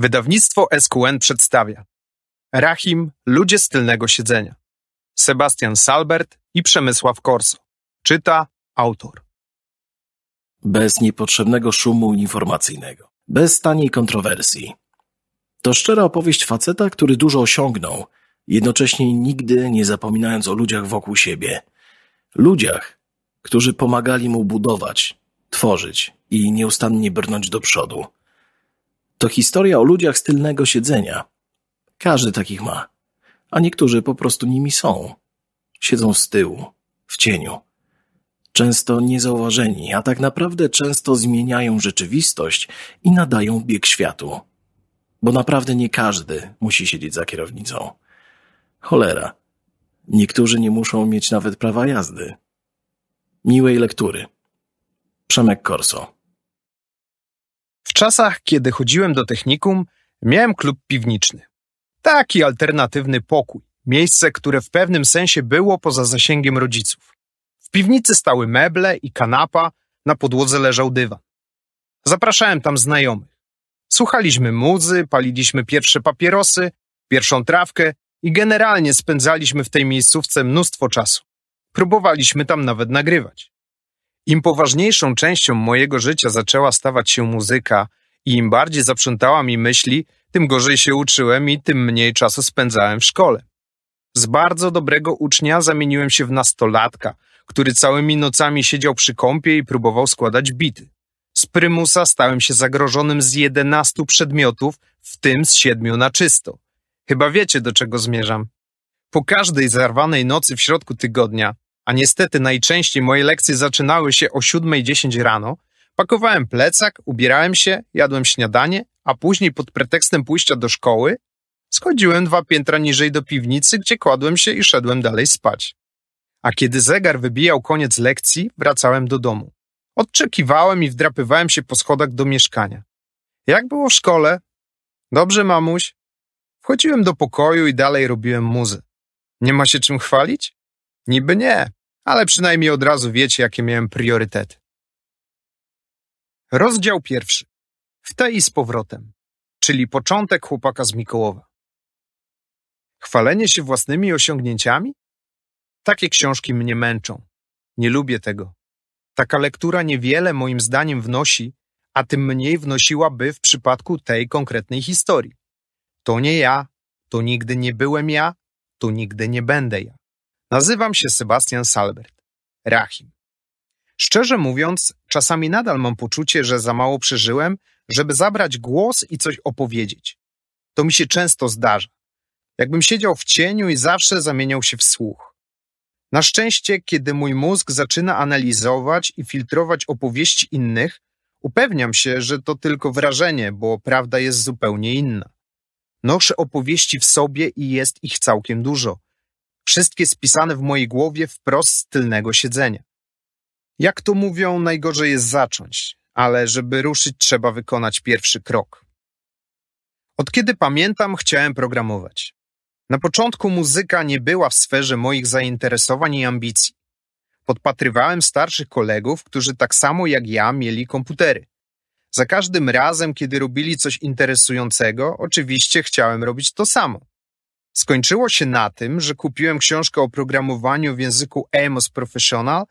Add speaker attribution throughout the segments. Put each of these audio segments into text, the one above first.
Speaker 1: Wydawnictwo SQN przedstawia Rahim, Ludzie z tylnego siedzenia Sebastian Salbert i Przemysław Korso Czyta autor Bez niepotrzebnego szumu informacyjnego Bez taniej kontrowersji To szczera opowieść faceta, który dużo osiągnął Jednocześnie nigdy nie zapominając o ludziach wokół siebie Ludziach, którzy pomagali mu budować, tworzyć i nieustannie brnąć do przodu – to historia o ludziach z tylnego siedzenia. Każdy takich ma. A niektórzy po prostu nimi są. Siedzą z tyłu, w cieniu. Często niezauważeni, a tak naprawdę często zmieniają rzeczywistość i nadają bieg światu. Bo naprawdę nie każdy musi siedzieć za kierownicą. Cholera. Niektórzy nie muszą mieć nawet prawa jazdy. Miłej lektury. Przemek Korso. W czasach, kiedy chodziłem do technikum, miałem klub piwniczny. Taki alternatywny pokój, miejsce, które w pewnym sensie było poza zasięgiem rodziców. W piwnicy stały meble i kanapa, na podłodze leżał dywan. Zapraszałem tam znajomych. Słuchaliśmy muzy, paliliśmy pierwsze papierosy, pierwszą trawkę i generalnie spędzaliśmy w tej miejscówce mnóstwo czasu. Próbowaliśmy tam nawet nagrywać. Im poważniejszą częścią mojego życia zaczęła stawać się muzyka i im bardziej zaprzątała mi myśli, tym gorzej się uczyłem i tym mniej czasu spędzałem w szkole. Z bardzo dobrego ucznia zamieniłem się w nastolatka, który całymi nocami siedział przy kąpie i próbował składać bity. Z prymusa stałem się zagrożonym z jedenastu przedmiotów, w tym z siedmiu na czysto. Chyba wiecie, do czego zmierzam. Po każdej zarwanej nocy w środku tygodnia a niestety najczęściej moje lekcje zaczynały się o 7.10 rano, pakowałem plecak, ubierałem się, jadłem śniadanie, a później pod pretekstem pójścia do szkoły schodziłem dwa piętra niżej do piwnicy, gdzie kładłem się i szedłem dalej spać. A kiedy zegar wybijał koniec lekcji, wracałem do domu. Odczekiwałem i wdrapywałem się po schodach do mieszkania. Jak było w szkole? Dobrze, mamuś. Wchodziłem do pokoju i dalej robiłem muzy. Nie ma się czym chwalić? Niby nie ale przynajmniej od razu wiecie, jakie miałem priorytety. Rozdział pierwszy. W tej i z powrotem, czyli początek chłopaka z Mikołowa. Chwalenie się własnymi osiągnięciami? Takie książki mnie męczą. Nie lubię tego. Taka lektura niewiele moim zdaniem wnosi, a tym mniej wnosiłaby w przypadku tej konkretnej historii. To nie ja, to nigdy nie byłem ja, to nigdy nie będę ja. Nazywam się Sebastian Salbert. Rahim. Szczerze mówiąc, czasami nadal mam poczucie, że za mało przeżyłem, żeby zabrać głos i coś opowiedzieć. To mi się często zdarza. Jakbym siedział w cieniu i zawsze zamieniał się w słuch. Na szczęście, kiedy mój mózg zaczyna analizować i filtrować opowieści innych, upewniam się, że to tylko wrażenie, bo prawda jest zupełnie inna. Noszę opowieści w sobie i jest ich całkiem dużo – wszystkie spisane w mojej głowie wprost z tylnego siedzenia. Jak to mówią, najgorzej jest zacząć, ale żeby ruszyć, trzeba wykonać pierwszy krok. Od kiedy pamiętam, chciałem programować. Na początku muzyka nie była w sferze moich zainteresowań i ambicji. Podpatrywałem starszych kolegów, którzy tak samo jak ja mieli komputery. Za każdym razem, kiedy robili coś interesującego, oczywiście chciałem robić to samo. Skończyło się na tym, że kupiłem książkę o programowaniu w języku Amos Professional,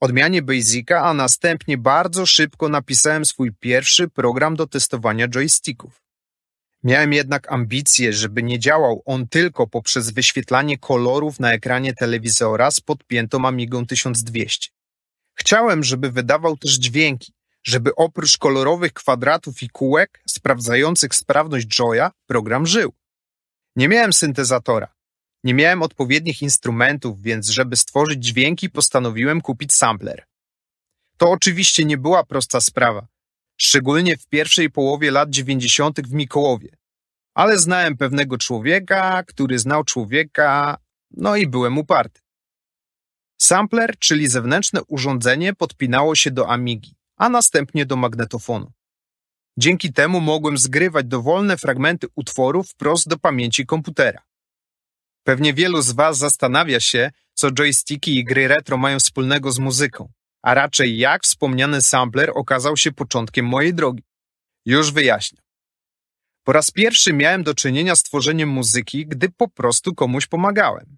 Speaker 1: odmianie Basica, a następnie bardzo szybko napisałem swój pierwszy program do testowania joysticków. Miałem jednak ambicje, żeby nie działał on tylko poprzez wyświetlanie kolorów na ekranie telewizora z podpiętą Amigą 1200. Chciałem, żeby wydawał też dźwięki, żeby oprócz kolorowych kwadratów i kółek sprawdzających sprawność Joya program żył. Nie miałem syntezatora. Nie miałem odpowiednich instrumentów, więc żeby stworzyć dźwięki postanowiłem kupić sampler. To oczywiście nie była prosta sprawa, szczególnie w pierwszej połowie lat 90. w Mikołowie. Ale znałem pewnego człowieka, który znał człowieka, no i byłem uparty. Sampler, czyli zewnętrzne urządzenie, podpinało się do Amigi, a następnie do magnetofonu. Dzięki temu mogłem zgrywać dowolne fragmenty utworu wprost do pamięci komputera. Pewnie wielu z Was zastanawia się, co joysticki i gry retro mają wspólnego z muzyką, a raczej jak wspomniany sampler okazał się początkiem mojej drogi. Już wyjaśniam. Po raz pierwszy miałem do czynienia z tworzeniem muzyki, gdy po prostu komuś pomagałem.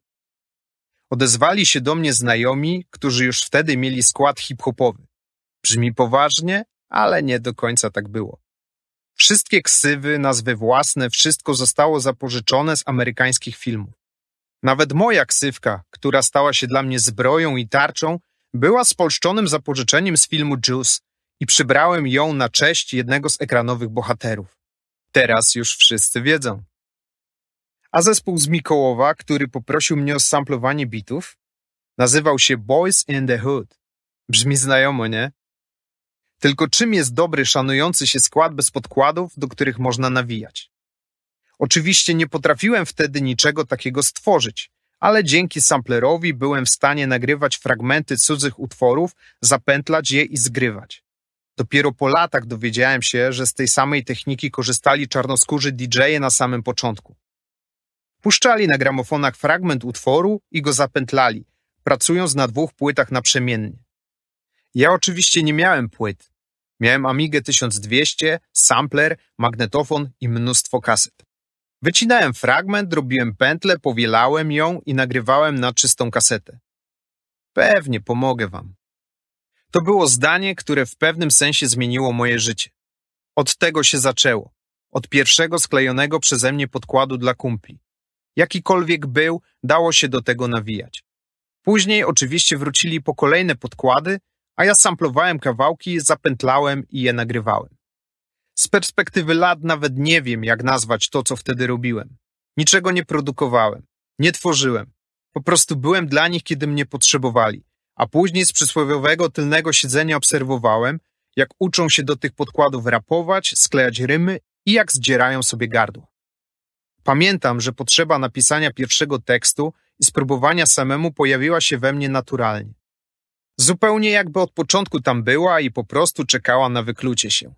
Speaker 1: Odezwali się do mnie znajomi, którzy już wtedy mieli skład hip-hopowy. Brzmi poważnie, ale nie do końca tak było. Wszystkie ksywy, nazwy własne, wszystko zostało zapożyczone z amerykańskich filmów. Nawet moja ksywka, która stała się dla mnie zbroją i tarczą, była spolszczonym zapożyczeniem z filmu Juice i przybrałem ją na cześć jednego z ekranowych bohaterów. Teraz już wszyscy wiedzą. A zespół z Mikołowa, który poprosił mnie o samplowanie bitów, nazywał się Boys in the Hood. Brzmi znajomo, nie? Tylko czym jest dobry, szanujący się skład bez podkładów, do których można nawijać? Oczywiście nie potrafiłem wtedy niczego takiego stworzyć, ale dzięki samplerowi byłem w stanie nagrywać fragmenty cudzych utworów, zapętlać je i zgrywać. Dopiero po latach dowiedziałem się, że z tej samej techniki korzystali czarnoskórzy DJ-e na samym początku. Puszczali na gramofonach fragment utworu i go zapętlali, pracując na dwóch płytach naprzemiennie. Ja oczywiście nie miałem płyt, Miałem Amigę 1200, sampler, magnetofon i mnóstwo kaset. Wycinałem fragment, robiłem pętlę, powielałem ją i nagrywałem na czystą kasetę. Pewnie pomogę wam. To było zdanie, które w pewnym sensie zmieniło moje życie. Od tego się zaczęło. Od pierwszego sklejonego przeze mnie podkładu dla kumpli. Jakikolwiek był, dało się do tego nawijać. Później oczywiście wrócili po kolejne podkłady, a ja samplowałem kawałki, zapętlałem i je nagrywałem. Z perspektywy lat nawet nie wiem, jak nazwać to, co wtedy robiłem. Niczego nie produkowałem, nie tworzyłem. Po prostu byłem dla nich, kiedy mnie potrzebowali, a później z przysłowiowego tylnego siedzenia obserwowałem, jak uczą się do tych podkładów rapować, sklejać rymy i jak zdzierają sobie gardło. Pamiętam, że potrzeba napisania pierwszego tekstu i spróbowania samemu pojawiła się we mnie naturalnie. Zupełnie jakby od początku tam była i po prostu czekała na wyklucie się.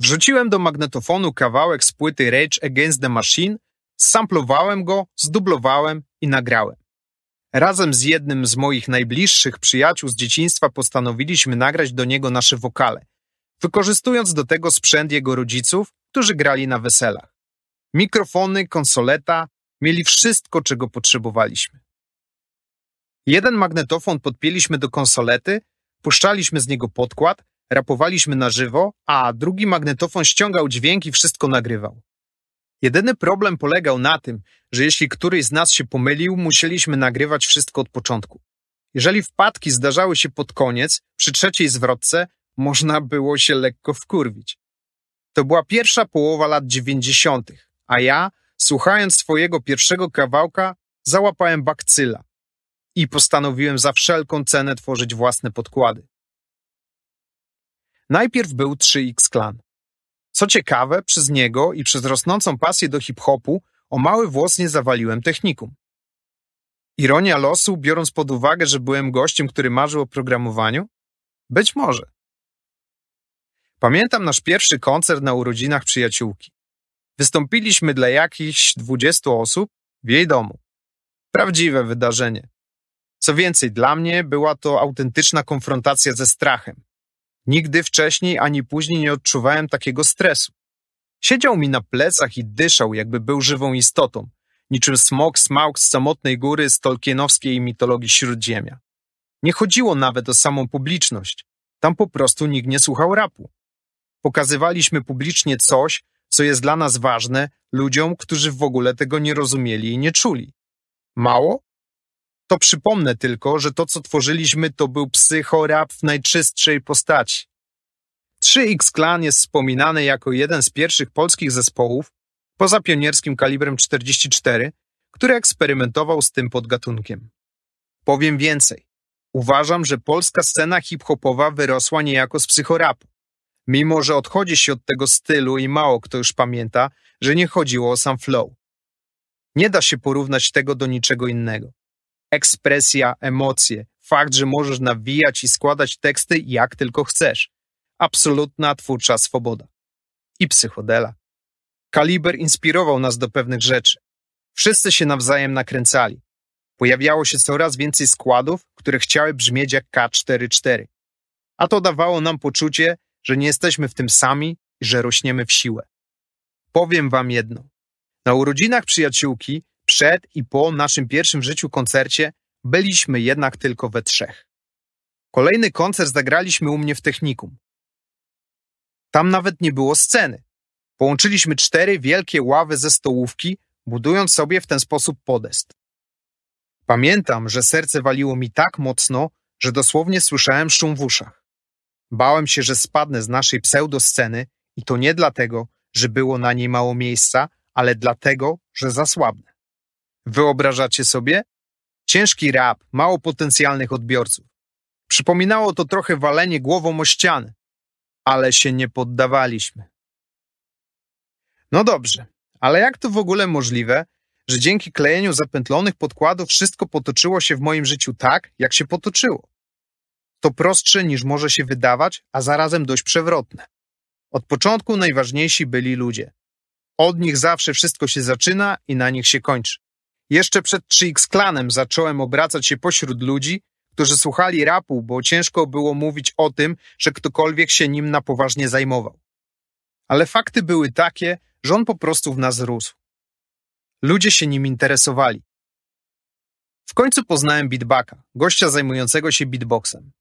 Speaker 1: Wrzuciłem do magnetofonu kawałek z płyty Rage Against the Machine, samplowałem go, zdublowałem i nagrałem. Razem z jednym z moich najbliższych przyjaciół z dzieciństwa postanowiliśmy nagrać do niego nasze wokale, wykorzystując do tego sprzęt jego rodziców, którzy grali na weselach. Mikrofony, konsoleta, mieli wszystko, czego potrzebowaliśmy. Jeden magnetofon podpięliśmy do konsolety, puszczaliśmy z niego podkład, rapowaliśmy na żywo, a drugi magnetofon ściągał dźwięk i wszystko nagrywał. Jedyny problem polegał na tym, że jeśli któryś z nas się pomylił, musieliśmy nagrywać wszystko od początku. Jeżeli wpadki zdarzały się pod koniec, przy trzeciej zwrotce, można było się lekko wkurwić. To była pierwsza połowa lat dziewięćdziesiątych, a ja, słuchając swojego pierwszego kawałka, załapałem bakcyla i postanowiłem za wszelką cenę tworzyć własne podkłady. Najpierw był 3X Clan. Co ciekawe, przez niego i przez rosnącą pasję do hip-hopu o mały włos nie zawaliłem technikum. Ironia losu, biorąc pod uwagę, że byłem gościem, który marzył o programowaniu? Być może. Pamiętam nasz pierwszy koncert na urodzinach przyjaciółki. Wystąpiliśmy dla jakichś 20 osób w jej domu. Prawdziwe wydarzenie. Co więcej, dla mnie była to autentyczna konfrontacja ze strachem. Nigdy wcześniej ani później nie odczuwałem takiego stresu. Siedział mi na plecach i dyszał, jakby był żywą istotą, niczym smok smaug z samotnej góry z tolkienowskiej mitologii Śródziemia. Nie chodziło nawet o samą publiczność. Tam po prostu nikt nie słuchał rapu. Pokazywaliśmy publicznie coś, co jest dla nas ważne, ludziom, którzy w ogóle tego nie rozumieli i nie czuli. Mało? To przypomnę tylko, że to co tworzyliśmy to był psychorap w najczystszej postaci. 3X Clan jest wspominany jako jeden z pierwszych polskich zespołów poza pionierskim kalibrem 44, który eksperymentował z tym podgatunkiem. Powiem więcej. Uważam, że polska scena hip-hopowa wyrosła niejako z psychorapu. Mimo, że odchodzi się od tego stylu i mało kto już pamięta, że nie chodziło o sam flow. Nie da się porównać tego do niczego innego ekspresja, emocje, fakt, że możesz nawijać i składać teksty jak tylko chcesz. Absolutna twórcza swoboda. I psychodela. Kaliber inspirował nas do pewnych rzeczy. Wszyscy się nawzajem nakręcali. Pojawiało się coraz więcej składów, które chciały brzmieć jak K44. A to dawało nam poczucie, że nie jesteśmy w tym sami i że rośniemy w siłę. Powiem wam jedno. Na urodzinach przyjaciółki przed i po naszym pierwszym w życiu koncercie byliśmy jednak tylko we trzech. Kolejny koncert zagraliśmy u mnie w technikum. Tam nawet nie było sceny. Połączyliśmy cztery wielkie ławy ze stołówki, budując sobie w ten sposób podest. Pamiętam, że serce waliło mi tak mocno, że dosłownie słyszałem szum w uszach. Bałem się, że spadnę z naszej pseudosceny i to nie dlatego, że było na niej mało miejsca, ale dlatego, że za słabne. Wyobrażacie sobie? Ciężki rap, mało potencjalnych odbiorców. Przypominało to trochę walenie głową o ścianę, ale się nie poddawaliśmy. No dobrze, ale jak to w ogóle możliwe, że dzięki klejeniu zapętlonych podkładów wszystko potoczyło się w moim życiu tak, jak się potoczyło? To prostsze niż może się wydawać, a zarazem dość przewrotne. Od początku najważniejsi byli ludzie. Od nich zawsze wszystko się zaczyna i na nich się kończy. Jeszcze przed 3X Klanem zacząłem obracać się pośród ludzi, którzy słuchali rapu, bo ciężko było mówić o tym, że ktokolwiek się nim na poważnie zajmował. Ale fakty były takie, że on po prostu w nas rósł. Ludzie się nim interesowali. W końcu poznałem beatbacka, gościa zajmującego się beatboxem.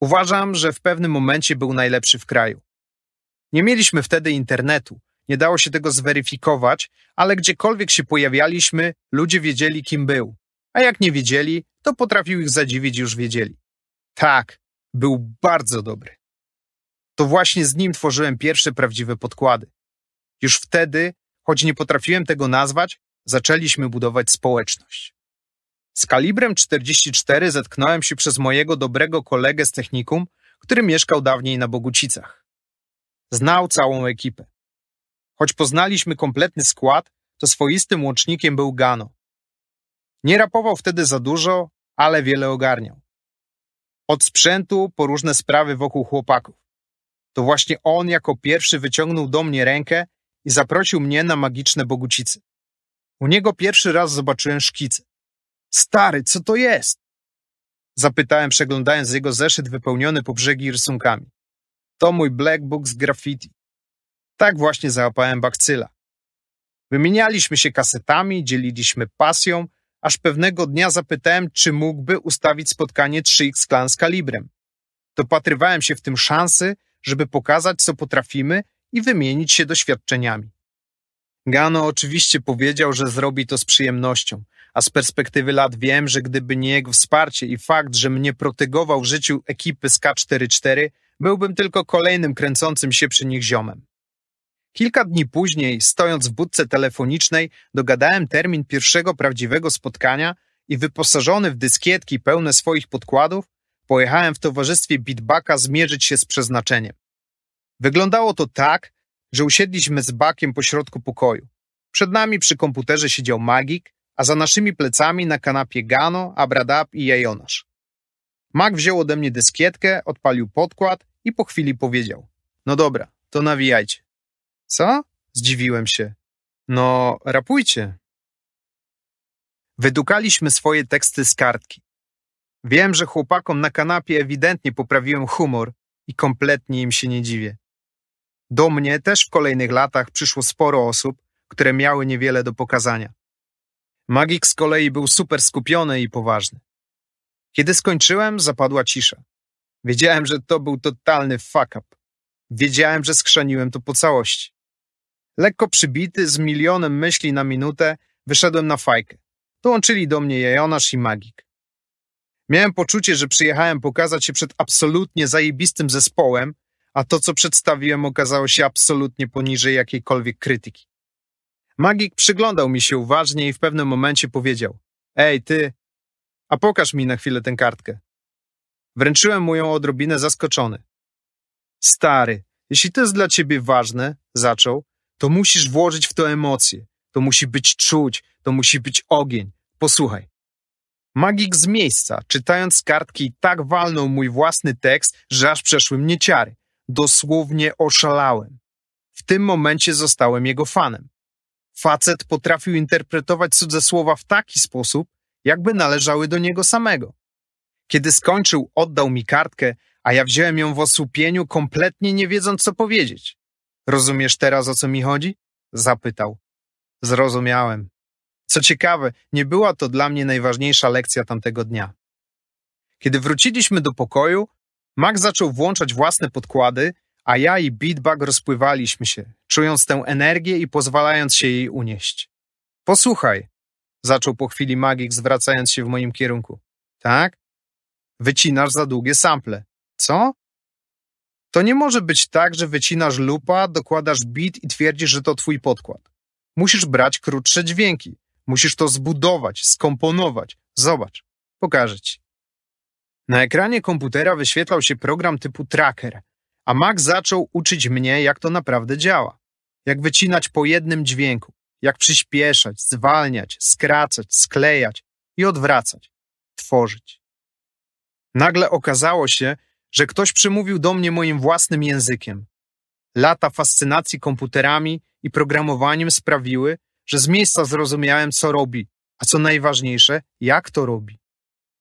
Speaker 1: Uważam, że w pewnym momencie był najlepszy w kraju. Nie mieliśmy wtedy internetu, nie dało się tego zweryfikować, ale gdziekolwiek się pojawialiśmy, ludzie wiedzieli, kim był. A jak nie wiedzieli, to potrafił ich zadziwić, już wiedzieli. Tak, był bardzo dobry. To właśnie z nim tworzyłem pierwsze prawdziwe podkłady. Już wtedy, choć nie potrafiłem tego nazwać, zaczęliśmy budować społeczność. Z kalibrem 44 zetknąłem się przez mojego dobrego kolegę z technikum, który mieszkał dawniej na Bogucicach. Znał całą ekipę. Choć poznaliśmy kompletny skład, to swoistym łącznikiem był Gano. Nie rapował wtedy za dużo, ale wiele ogarniał. Od sprzętu po różne sprawy wokół chłopaków. To właśnie on jako pierwszy wyciągnął do mnie rękę i zaprosił mnie na magiczne bogucice. U niego pierwszy raz zobaczyłem szkice. Stary, co to jest? Zapytałem, przeglądając jego zeszyt wypełniony po brzegi rysunkami. To mój black book z graffiti. Tak właśnie załapałem bakcyla. Wymienialiśmy się kasetami, dzieliliśmy pasją, aż pewnego dnia zapytałem, czy mógłby ustawić spotkanie 3X Clan z kalibrem. Dopatrywałem się w tym szansy, żeby pokazać, co potrafimy i wymienić się doświadczeniami. Gano oczywiście powiedział, że zrobi to z przyjemnością, a z perspektywy lat wiem, że gdyby nie jego wsparcie i fakt, że mnie protegował w życiu ekipy z K44, byłbym tylko kolejnym kręcącym się przy nich ziomem. Kilka dni później, stojąc w budce telefonicznej, dogadałem termin pierwszego prawdziwego spotkania i wyposażony w dyskietki pełne swoich podkładów, pojechałem w towarzystwie Bitbaka zmierzyć się z przeznaczeniem. Wyglądało to tak, że usiedliśmy z Bakiem pośrodku pokoju. Przed nami przy komputerze siedział magik, a za naszymi plecami na kanapie Gano, Abradab i Jajonasz. Mag wziął ode mnie dyskietkę, odpalił podkład i po chwili powiedział: No dobra, to nawijajcie. Co? Zdziwiłem się. No, rapujcie. Wydukaliśmy swoje teksty z kartki. Wiem, że chłopakom na kanapie ewidentnie poprawiłem humor i kompletnie im się nie dziwię. Do mnie też w kolejnych latach przyszło sporo osób, które miały niewiele do pokazania. Magik z kolei był super skupiony i poważny. Kiedy skończyłem, zapadła cisza. Wiedziałem, że to był totalny fuck up. Wiedziałem, że skrzeniłem to po całości. Lekko przybity, z milionem myśli na minutę, wyszedłem na fajkę. Dołączyli do mnie Jajonasz i Magik. Miałem poczucie, że przyjechałem pokazać się przed absolutnie zajebistym zespołem, a to, co przedstawiłem, okazało się absolutnie poniżej jakiejkolwiek krytyki. Magik przyglądał mi się uważnie i w pewnym momencie powiedział Ej, ty, a pokaż mi na chwilę tę kartkę. Wręczyłem mu ją odrobinę zaskoczony. Stary, jeśli to jest dla ciebie ważne, zaczął, to musisz włożyć w to emocje, to musi być czuć, to musi być ogień. Posłuchaj. Magik z miejsca, czytając kartki, tak walnął mój własny tekst, że aż przeszły mnie ciary. Dosłownie oszalałem. W tym momencie zostałem jego fanem. Facet potrafił interpretować cudze słowa w taki sposób, jakby należały do niego samego. Kiedy skończył, oddał mi kartkę, a ja wziąłem ją w osłupieniu, kompletnie nie wiedząc, co powiedzieć. Rozumiesz teraz, o co mi chodzi? Zapytał. Zrozumiałem. Co ciekawe, nie była to dla mnie najważniejsza lekcja tamtego dnia. Kiedy wróciliśmy do pokoju, Mac zaczął włączać własne podkłady, a ja i Beatbag rozpływaliśmy się, czując tę energię i pozwalając się jej unieść. Posłuchaj, zaczął po chwili magik, zwracając się w moim kierunku. Tak? Wycinasz za długie sample. Co? To nie może być tak, że wycinasz lupa, dokładasz beat i twierdzisz, że to twój podkład. Musisz brać krótsze dźwięki. Musisz to zbudować, skomponować. Zobacz, pokażę ci. Na ekranie komputera wyświetlał się program typu tracker, a Mac zaczął uczyć mnie, jak to naprawdę działa. Jak wycinać po jednym dźwięku, jak przyspieszać, zwalniać, skracać, sklejać i odwracać, tworzyć. Nagle okazało się, że ktoś przemówił do mnie moim własnym językiem. Lata fascynacji komputerami i programowaniem sprawiły, że z miejsca zrozumiałem, co robi, a co najważniejsze, jak to robi.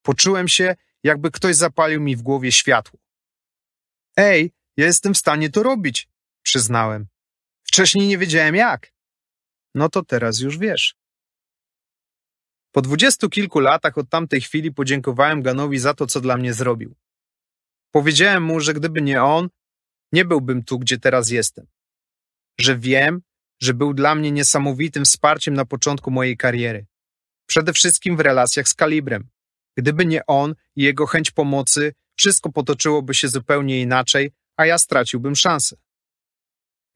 Speaker 1: Poczułem się, jakby ktoś zapalił mi w głowie światło. Ej, ja jestem w stanie to robić, przyznałem. Wcześniej nie wiedziałem jak. No to teraz już wiesz. Po dwudziestu kilku latach od tamtej chwili podziękowałem Ganowi za to, co dla mnie zrobił. Powiedziałem mu, że gdyby nie on, nie byłbym tu, gdzie teraz jestem. Że wiem, że był dla mnie niesamowitym wsparciem na początku mojej kariery. Przede wszystkim w relacjach z Kalibrem. Gdyby nie on i jego chęć pomocy, wszystko potoczyłoby się zupełnie inaczej, a ja straciłbym szansę.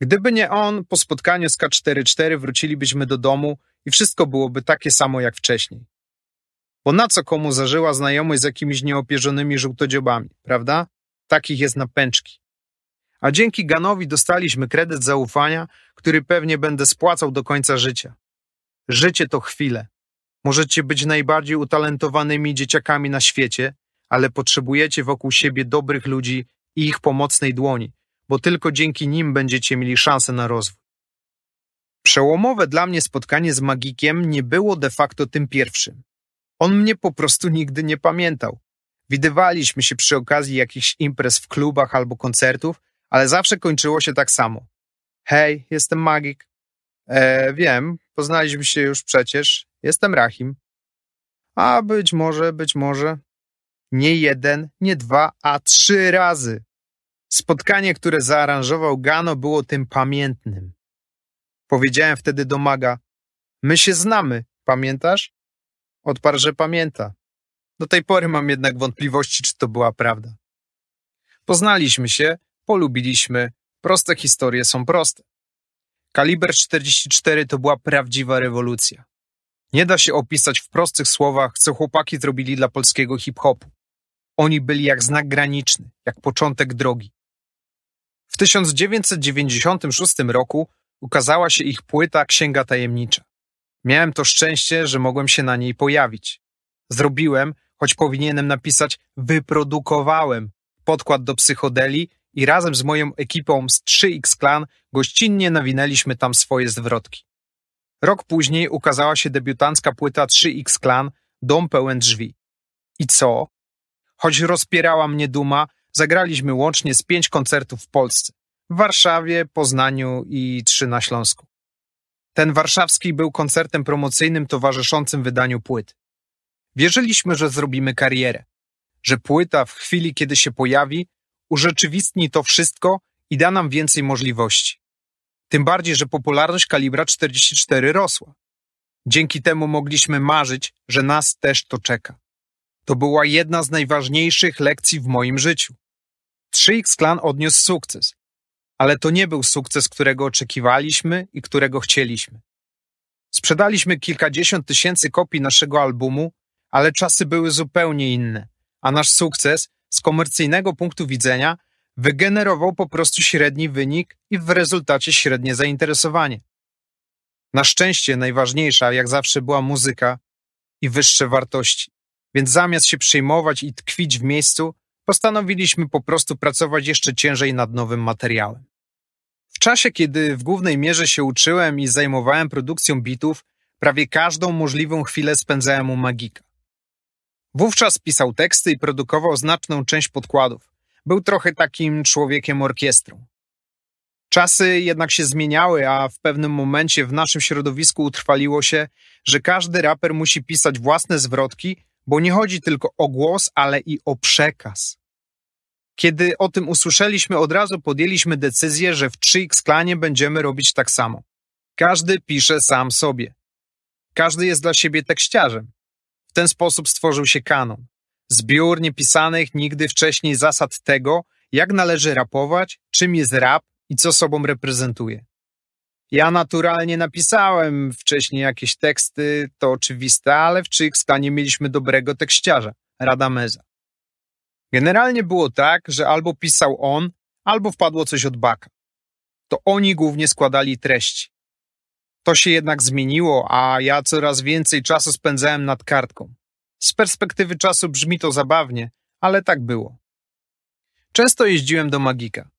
Speaker 1: Gdyby nie on, po spotkaniu z K44 wrócilibyśmy do domu i wszystko byłoby takie samo jak wcześniej. Bo na co komu zażyła znajomość z jakimiś nieopierzonymi żółtodziobami, prawda? Takich jest na pęczki. A dzięki Ganowi dostaliśmy kredyt zaufania, który pewnie będę spłacał do końca życia. Życie to chwile. Możecie być najbardziej utalentowanymi dzieciakami na świecie, ale potrzebujecie wokół siebie dobrych ludzi i ich pomocnej dłoni, bo tylko dzięki nim będziecie mieli szansę na rozwój. Przełomowe dla mnie spotkanie z magikiem nie było de facto tym pierwszym. On mnie po prostu nigdy nie pamiętał. Widywaliśmy się przy okazji jakichś imprez w klubach albo koncertów, ale zawsze kończyło się tak samo. Hej, jestem Magik. E, wiem, poznaliśmy się już przecież. Jestem Rahim. A być może, być może. Nie jeden, nie dwa, a trzy razy. Spotkanie, które zaaranżował Gano, było tym pamiętnym. Powiedziałem wtedy do Maga: My się znamy, pamiętasz? Odparł, że pamięta. Do tej pory mam jednak wątpliwości, czy to była prawda. Poznaliśmy się, polubiliśmy, proste historie są proste. Kaliber 44 to była prawdziwa rewolucja. Nie da się opisać w prostych słowach, co chłopaki zrobili dla polskiego hip-hopu. Oni byli jak znak graniczny, jak początek drogi. W 1996 roku ukazała się ich płyta Księga Tajemnicza. Miałem to szczęście, że mogłem się na niej pojawić. Zrobiłem, choć powinienem napisać wyprodukowałem, podkład do psychodeli i razem z moją ekipą z 3X Clan gościnnie nawinęliśmy tam swoje zwrotki. Rok później ukazała się debiutancka płyta 3X Clan Dom pełen drzwi. I co? Choć rozpierała mnie duma, zagraliśmy łącznie z pięć koncertów w Polsce. W Warszawie, Poznaniu i trzy na Śląsku. Ten warszawski był koncertem promocyjnym towarzyszącym wydaniu płyt. Wierzyliśmy, że zrobimy karierę, że płyta w chwili, kiedy się pojawi, urzeczywistni to wszystko i da nam więcej możliwości. Tym bardziej, że popularność kalibra 44 rosła. Dzięki temu mogliśmy marzyć, że nas też to czeka. To była jedna z najważniejszych lekcji w moim życiu. 3X Clan odniósł sukces ale to nie był sukces, którego oczekiwaliśmy i którego chcieliśmy. Sprzedaliśmy kilkadziesiąt tysięcy kopii naszego albumu, ale czasy były zupełnie inne, a nasz sukces z komercyjnego punktu widzenia wygenerował po prostu średni wynik i w rezultacie średnie zainteresowanie. Na szczęście najważniejsza, jak zawsze, była muzyka i wyższe wartości, więc zamiast się przejmować i tkwić w miejscu, postanowiliśmy po prostu pracować jeszcze ciężej nad nowym materiałem czasie, kiedy w głównej mierze się uczyłem i zajmowałem produkcją bitów, prawie każdą możliwą chwilę spędzałem u magika. Wówczas pisał teksty i produkował znaczną część podkładów. Był trochę takim człowiekiem orkiestrą. Czasy jednak się zmieniały, a w pewnym momencie w naszym środowisku utrwaliło się, że każdy raper musi pisać własne zwrotki, bo nie chodzi tylko o głos, ale i o przekaz. Kiedy o tym usłyszeliśmy, od razu podjęliśmy decyzję, że w 3X klanie będziemy robić tak samo. Każdy pisze sam sobie. Każdy jest dla siebie tekściarzem. W ten sposób stworzył się kanon. Zbiór niepisanych nigdy wcześniej zasad tego, jak należy rapować, czym jest rap i co sobą reprezentuje. Ja naturalnie napisałem wcześniej jakieś teksty, to oczywiste, ale w 3X klanie mieliśmy dobrego tekściarza, Radameza. Generalnie było tak, że albo pisał on, albo wpadło coś od Baka. To oni głównie składali treści. To się jednak zmieniło, a ja coraz więcej czasu spędzałem nad kartką. Z perspektywy czasu brzmi to zabawnie, ale tak było. Często jeździłem do Magika.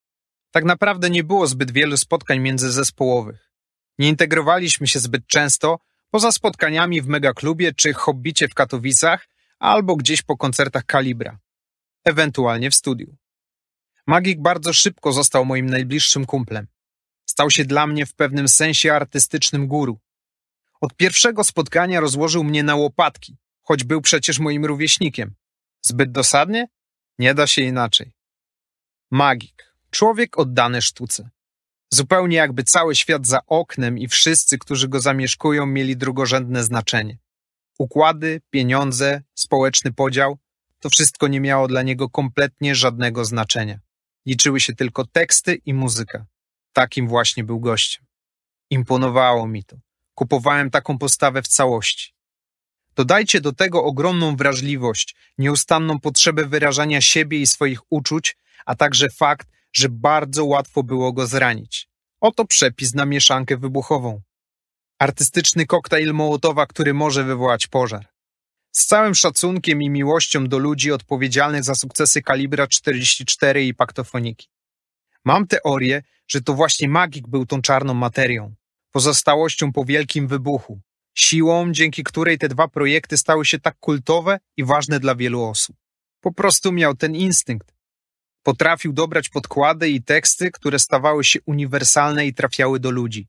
Speaker 1: Tak naprawdę nie było zbyt wielu spotkań międzyzespołowych. Nie integrowaliśmy się zbyt często, poza spotkaniami w Megaklubie czy Hobbicie w Katowicach albo gdzieś po koncertach Kalibra ewentualnie w studiu. Magik bardzo szybko został moim najbliższym kumplem. Stał się dla mnie w pewnym sensie artystycznym guru. Od pierwszego spotkania rozłożył mnie na łopatki, choć był przecież moim rówieśnikiem. Zbyt dosadnie? Nie da się inaczej. Magik. Człowiek oddany sztuce. Zupełnie jakby cały świat za oknem i wszyscy, którzy go zamieszkują, mieli drugorzędne znaczenie. Układy, pieniądze, społeczny podział to wszystko nie miało dla niego kompletnie żadnego znaczenia. Liczyły się tylko teksty i muzyka. Takim właśnie był gościem. Imponowało mi to. Kupowałem taką postawę w całości. Dodajcie do tego ogromną wrażliwość, nieustanną potrzebę wyrażania siebie i swoich uczuć, a także fakt, że bardzo łatwo było go zranić. Oto przepis na mieszankę wybuchową. Artystyczny koktajl Mołotowa, który może wywołać pożar. Z całym szacunkiem i miłością do ludzi odpowiedzialnych za sukcesy kalibra 44 i paktofoniki. Mam teorię, że to właśnie magik był tą czarną materią, pozostałością po wielkim wybuchu, siłą, dzięki której te dwa projekty stały się tak kultowe i ważne dla wielu osób. Po prostu miał ten instynkt. Potrafił dobrać podkłady i teksty, które stawały się uniwersalne i trafiały do ludzi.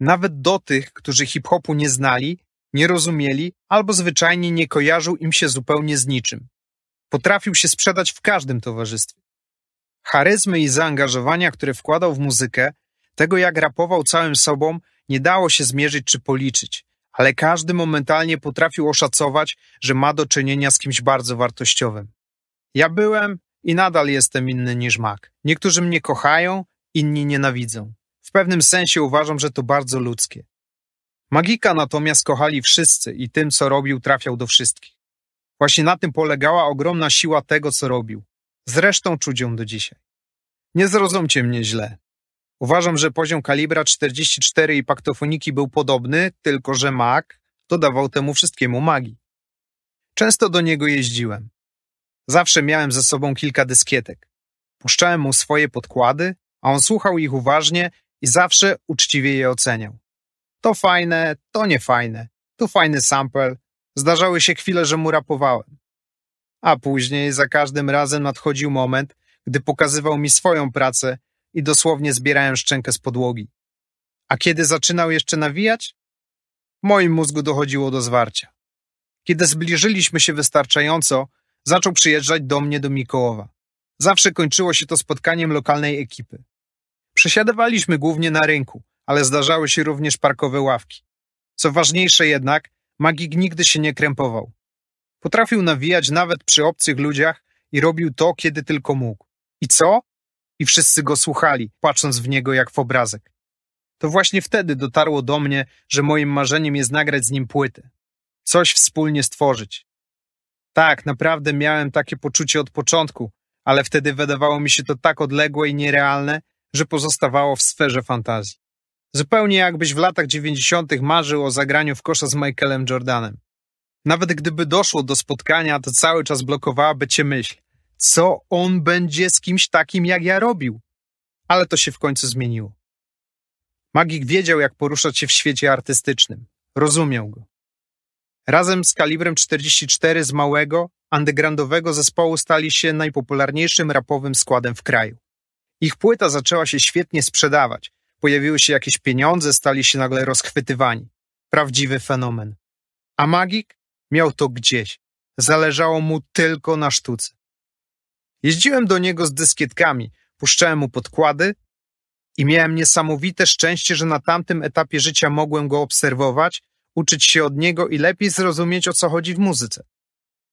Speaker 1: Nawet do tych, którzy hip-hopu nie znali, nie rozumieli albo zwyczajnie nie kojarzył im się zupełnie z niczym. Potrafił się sprzedać w każdym towarzystwie. Charyzmy i zaangażowania, które wkładał w muzykę, tego jak rapował całym sobą, nie dało się zmierzyć czy policzyć, ale każdy momentalnie potrafił oszacować, że ma do czynienia z kimś bardzo wartościowym. Ja byłem i nadal jestem inny niż Mac. Niektórzy mnie kochają, inni nienawidzą. W pewnym sensie uważam, że to bardzo ludzkie. Magika natomiast kochali wszyscy i tym, co robił, trafiał do wszystkich. Właśnie na tym polegała ogromna siła tego, co robił. Zresztą czuć ją do dzisiaj. Nie zrozumcie mnie źle. Uważam, że poziom kalibra 44 i paktofoniki był podobny, tylko że mag dodawał temu wszystkiemu magii. Często do niego jeździłem. Zawsze miałem ze sobą kilka dyskietek. Puszczałem mu swoje podkłady, a on słuchał ich uważnie i zawsze uczciwie je oceniał. To fajne, to niefajne, tu fajny sample. Zdarzały się chwile, że mu rapowałem. A później za każdym razem nadchodził moment, gdy pokazywał mi swoją pracę i dosłownie zbierałem szczękę z podłogi. A kiedy zaczynał jeszcze nawijać? W moim mózgu dochodziło do zwarcia. Kiedy zbliżyliśmy się wystarczająco, zaczął przyjeżdżać do mnie do Mikołowa. Zawsze kończyło się to spotkaniem lokalnej ekipy. Przesiadywaliśmy głównie na rynku, ale zdarzały się również parkowe ławki. Co ważniejsze jednak, magik nigdy się nie krępował. Potrafił nawijać nawet przy obcych ludziach i robił to, kiedy tylko mógł. I co? I wszyscy go słuchali, patrząc w niego jak w obrazek. To właśnie wtedy dotarło do mnie, że moim marzeniem jest nagrać z nim płyty. Coś wspólnie stworzyć. Tak, naprawdę miałem takie poczucie od początku, ale wtedy wydawało mi się to tak odległe i nierealne, że pozostawało w sferze fantazji. Zupełnie jakbyś w latach 90. marzył o zagraniu w kosza z Michaelem Jordanem. Nawet gdyby doszło do spotkania, to cały czas blokowałaby cię myśl, co on będzie z kimś takim jak ja robił. Ale to się w końcu zmieniło. Magik wiedział, jak poruszać się w świecie artystycznym. Rozumiał go. Razem z kalibrem 44 z małego, undergroundowego zespołu stali się najpopularniejszym rapowym składem w kraju. Ich płyta zaczęła się świetnie sprzedawać pojawiły się jakieś pieniądze, stali się nagle rozchwytywani. Prawdziwy fenomen. A magik miał to gdzieś. Zależało mu tylko na sztuce. Jeździłem do niego z dyskietkami, puszczałem mu podkłady i miałem niesamowite szczęście, że na tamtym etapie życia mogłem go obserwować, uczyć się od niego i lepiej zrozumieć, o co chodzi w muzyce.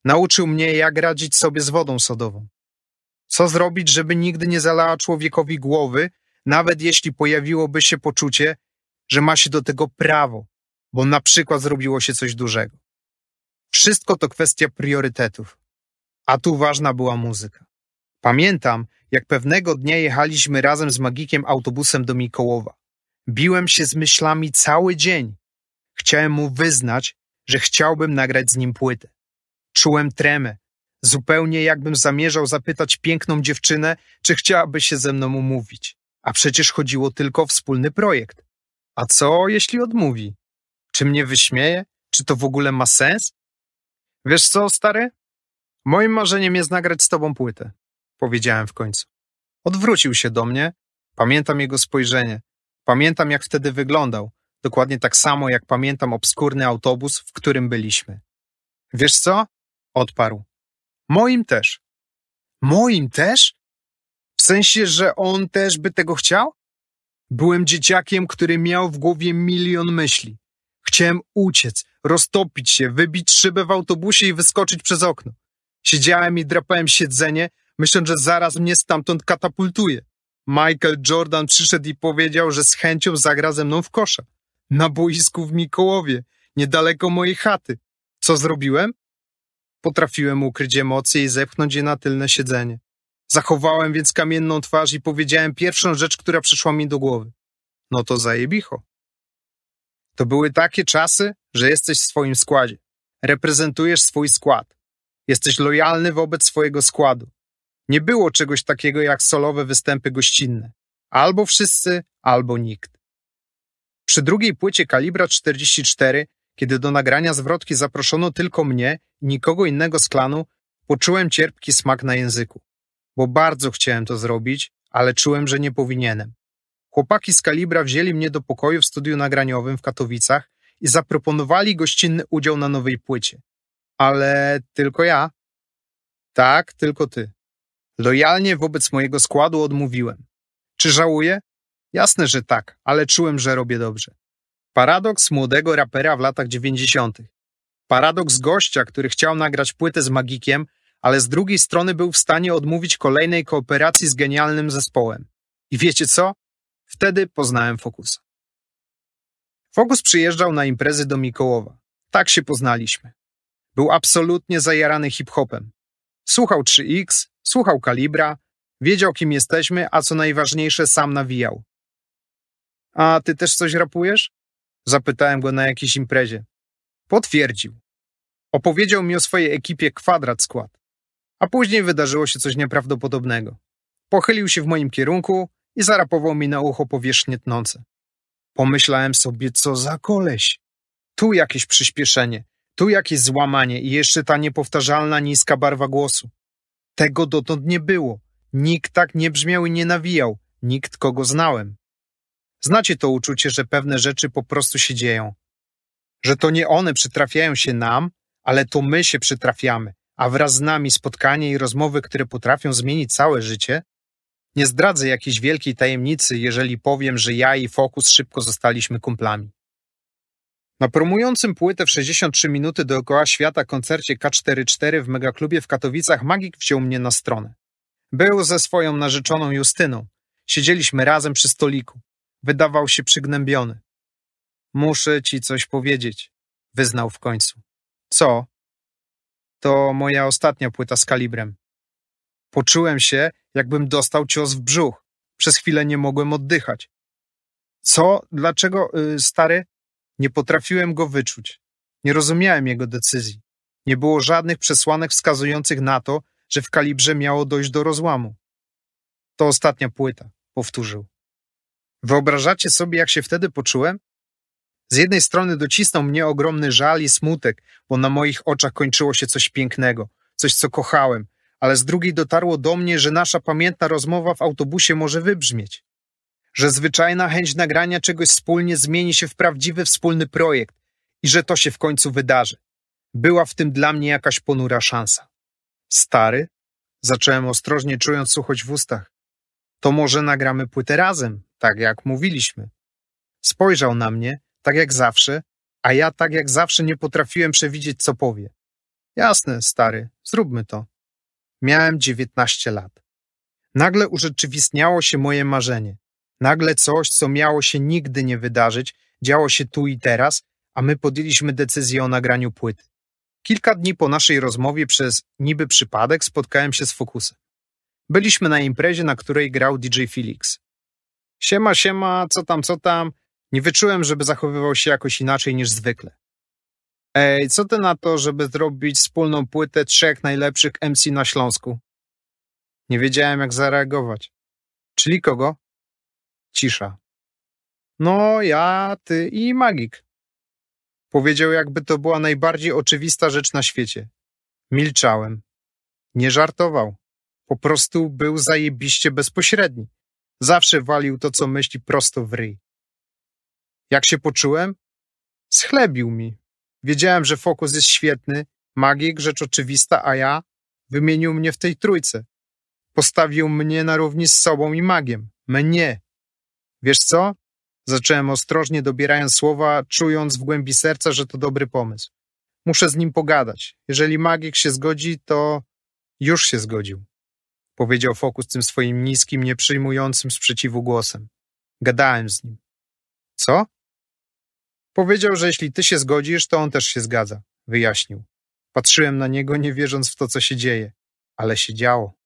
Speaker 1: Nauczył mnie, jak radzić sobie z wodą sodową. Co zrobić, żeby nigdy nie zalała człowiekowi głowy nawet jeśli pojawiłoby się poczucie, że ma się do tego prawo, bo na przykład zrobiło się coś dużego. Wszystko to kwestia priorytetów. A tu ważna była muzyka. Pamiętam, jak pewnego dnia jechaliśmy razem z magikiem autobusem do Mikołowa. Biłem się z myślami cały dzień. Chciałem mu wyznać, że chciałbym nagrać z nim płytę. Czułem tremę, zupełnie jakbym zamierzał zapytać piękną dziewczynę, czy chciałaby się ze mną umówić. A przecież chodziło tylko o wspólny projekt. A co, jeśli odmówi? Czy mnie wyśmieje? Czy to w ogóle ma sens? Wiesz co, stary? Moim marzeniem jest nagrać z tobą płytę, powiedziałem w końcu. Odwrócił się do mnie. Pamiętam jego spojrzenie. Pamiętam, jak wtedy wyglądał. Dokładnie tak samo, jak pamiętam obskurny autobus, w którym byliśmy. Wiesz co? Odparł. Moim też. Moim też? W sensie, że on też by tego chciał? Byłem dzieciakiem, który miał w głowie milion myśli. Chciałem uciec, roztopić się, wybić szybę w autobusie i wyskoczyć przez okno. Siedziałem i drapałem siedzenie, myśląc, że zaraz mnie stamtąd katapultuje. Michael Jordan przyszedł i powiedział, że z chęcią zagra ze mną w kosza. Na boisku w Mikołowie, niedaleko mojej chaty. Co zrobiłem? Potrafiłem ukryć emocje i zepchnąć je na tylne siedzenie. Zachowałem więc kamienną twarz i powiedziałem pierwszą rzecz, która przyszła mi do głowy. No to zajebicho. To były takie czasy, że jesteś w swoim składzie. Reprezentujesz swój skład. Jesteś lojalny wobec swojego składu. Nie było czegoś takiego jak solowe występy gościnne. Albo wszyscy, albo nikt. Przy drugiej płycie Kalibra 44, kiedy do nagrania zwrotki zaproszono tylko mnie i nikogo innego z klanu, poczułem cierpki smak na języku bo bardzo chciałem to zrobić, ale czułem, że nie powinienem. Chłopaki z Kalibra wzięli mnie do pokoju w studiu nagraniowym w Katowicach i zaproponowali gościnny udział na nowej płycie. Ale tylko ja. Tak, tylko ty. Lojalnie wobec mojego składu odmówiłem. Czy żałuję? Jasne, że tak, ale czułem, że robię dobrze. Paradoks młodego rapera w latach dziewięćdziesiątych. Paradoks gościa, który chciał nagrać płytę z Magikiem, ale z drugiej strony był w stanie odmówić kolejnej kooperacji z genialnym zespołem. I wiecie co? Wtedy poznałem Fokusa. Fokus przyjeżdżał na imprezy do Mikołowa. Tak się poznaliśmy. Był absolutnie zajarany hip-hopem. Słuchał 3X, słuchał Kalibra, wiedział kim jesteśmy, a co najważniejsze sam nawijał. A ty też coś rapujesz? Zapytałem go na jakiejś imprezie. Potwierdził. Opowiedział mi o swojej ekipie Kwadrat Skład. A później wydarzyło się coś nieprawdopodobnego. Pochylił się w moim kierunku i zarapował mi na ucho powierzchnie tnące. Pomyślałem sobie, co za koleś. Tu jakieś przyspieszenie, tu jakieś złamanie i jeszcze ta niepowtarzalna niska barwa głosu. Tego dotąd nie było. Nikt tak nie brzmiał i nie nawijał. Nikt, kogo znałem. Znacie to uczucie, że pewne rzeczy po prostu się dzieją. Że to nie one przytrafiają się nam, ale to my się przytrafiamy a wraz z nami spotkanie i rozmowy, które potrafią zmienić całe życie, nie zdradzę jakiejś wielkiej tajemnicy, jeżeli powiem, że ja i Fokus szybko zostaliśmy kumplami. Na promującym płytę w 63 minuty dookoła świata koncercie K44 w Megaklubie w Katowicach Magik wziął mnie na stronę. Był ze swoją narzeczoną Justyną. Siedzieliśmy razem przy stoliku. Wydawał się przygnębiony. Muszę ci coś powiedzieć, wyznał w końcu. Co? to moja ostatnia płyta z kalibrem. Poczułem się, jakbym dostał cios w brzuch. Przez chwilę nie mogłem oddychać. Co? Dlaczego, yy, stary? Nie potrafiłem go wyczuć. Nie rozumiałem jego decyzji. Nie było żadnych przesłanek wskazujących na to, że w kalibrze miało dojść do rozłamu. To ostatnia płyta, powtórzył. Wyobrażacie sobie, jak się wtedy poczułem? Z jednej strony docisnął mnie ogromny żal i smutek, bo na moich oczach kończyło się coś pięknego, coś co kochałem, ale z drugiej dotarło do mnie, że nasza pamiętna rozmowa w autobusie może wybrzmieć. Że zwyczajna chęć nagrania czegoś wspólnie zmieni się w prawdziwy wspólny projekt i że to się w końcu wydarzy. Była w tym dla mnie jakaś ponura szansa. Stary? Zacząłem ostrożnie, czując suchość w ustach. To może nagramy płytę razem, tak jak mówiliśmy. Spojrzał na mnie, tak jak zawsze, a ja tak jak zawsze nie potrafiłem przewidzieć, co powie. Jasne, stary, zróbmy to. Miałem dziewiętnaście lat. Nagle urzeczywistniało się moje marzenie. Nagle coś, co miało się nigdy nie wydarzyć, działo się tu i teraz, a my podjęliśmy decyzję o nagraniu płyty. Kilka dni po naszej rozmowie przez niby przypadek spotkałem się z Fokusem. Byliśmy na imprezie, na której grał DJ Felix. Siema, siema, co tam, co tam, nie wyczułem, żeby zachowywał się jakoś inaczej niż zwykle. Ej, co ty na to, żeby zrobić wspólną płytę trzech najlepszych MC na Śląsku? Nie wiedziałem, jak zareagować. Czyli kogo? Cisza. No, ja, ty i magik. Powiedział, jakby to była najbardziej oczywista rzecz na świecie. Milczałem. Nie żartował. Po prostu był zajebiście bezpośredni. Zawsze walił to, co myśli, prosto w ryj. Jak się poczułem? Schlebił mi. Wiedziałem, że fokus jest świetny, magik, rzecz oczywista, a ja wymienił mnie w tej trójce. Postawił mnie na równi z sobą i magiem. Mnie. Wiesz co? Zacząłem ostrożnie dobierając słowa, czując w głębi serca, że to dobry pomysł. Muszę z nim pogadać. Jeżeli magik się zgodzi, to już się zgodził. Powiedział Fokus tym swoim niskim, nieprzyjmującym sprzeciwu głosem. Gadałem z nim. Co? Powiedział, że jeśli ty się zgodzisz, to on też się zgadza, wyjaśnił. Patrzyłem na niego, nie wierząc w to, co się dzieje, ale się działo.